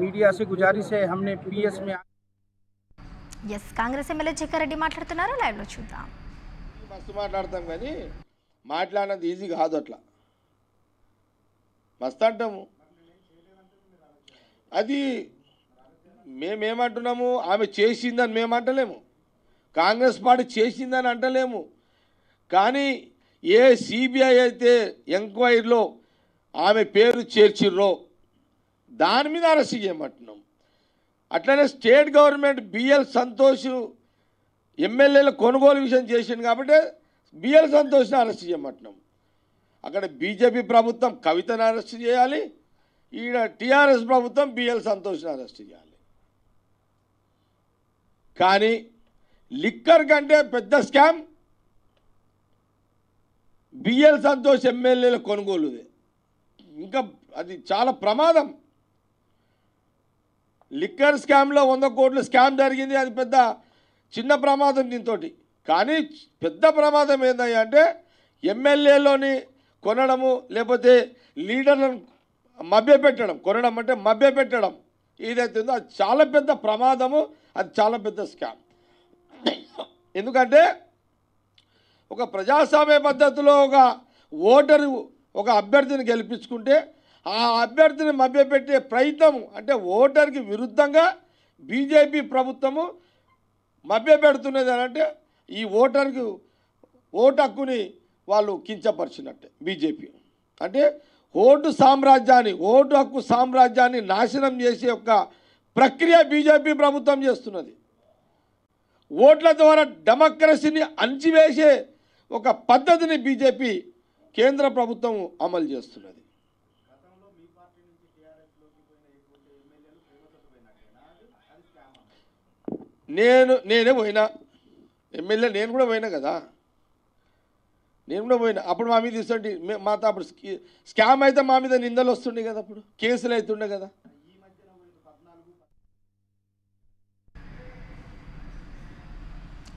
media ఎస్ Congress MLA Reddy మాట్లాడుతున్నారు live లో చూద్దాం మస్తు మాట్లాడతాం కానీ మాట్లాడినది ఈజీ కాదు అట్లా మస్తు అంటాము అది మేమేమంటున్నాము ఆమె చేసిందని అంటలేము కాంగ్రెస్ పార్టీ చేసిందని అంటలేము కానీ ఏ సిబిఐ అయితే ఎంక్వైరీలో ఆమె పేరు చేర్చిర్రో దాని మీద అరెస్ట్ చేయమంటున్నాం అట్లనే స్టేట్ గవర్నమెంట్ బిఎల్ సంతోష్ ఎమ్మెల్యేల కొనుగోలు విషయం చేసింది కాబట్టి బిఎల్ సంతోష్ని అరెస్ట్ చేయమంటున్నాం అక్కడ బీజేపీ ప్రభుత్వం కవితను అరెస్ట్ చేయాలి ఈడ టీఆర్ఎస్ ప్రభుత్వం బిఎల్ సంతోష్ని అరెస్ట్ చేయాలి కానీ లిక్కర్ కంటే పెద్ద స్కామ్ బిఎల్ సంతోష్ ఎమ్మెల్యేల కొనుగోలుదే ఇంకా అది చాలా ప్రమాదం లిక్కర్ స్కామ్లో వంద కోట్లు స్కామ్ జరిగింది అది పెద్ద చిన్న ప్రమాదం దీంతో కానీ పెద్ద ప్రమాదం ఏందయ్యా అంటే ఎమ్మెల్యేలోని కొనడము లేకపోతే లీడర్లను మభ్యపెట్టడం కొనడం అంటే మభ్యపెట్టడం ఏదైతే అది చాలా పెద్ద ప్రమాదము అది చాలా పెద్ద స్కామ్ ఎందుకంటే ఒక ప్రజాస్వామ్య పద్ధతిలో ఒక ఓటరు ఒక అభ్యర్థిని గెలిపించుకుంటే ఆ అభ్యర్థిని మభ్యపెట్టే ప్రయత్నం అంటే ఓటర్కి విరుద్ధంగా బీజేపీ ప్రభుత్వము మభ్యపెడుతున్నది అని అంటే ఈ ఓటర్కి ఓటు హక్కుని వాళ్ళు కించపరిచినట్టే బీజేపీ అంటే ఓటు సామ్రాజ్యాన్ని ఓటు హక్కు సామ్రాజ్యాన్ని నాశనం చేసే యొక్క ప్రక్రియ బీజేపీ ప్రభుత్వం చేస్తున్నది ఓట్ల ద్వారా డెమోక్రసీని అణిచివేసే ఒక పద్ధతిని బీజేపీ కేంద్ర ప్రభుత్వం అమలు చేస్తున్నది నేను నేనే పోయినా ఎమ్మెల్యే నేను కూడా పోయినా కదా నేను కూడా పోయినా అప్పుడు మా మీద ఇస్తుంటే మా అప్పుడు స్కామ్ అయితే మా మీద నిందలు వస్తుండే కదా అప్పుడు కేసులు అవుతుండే కదా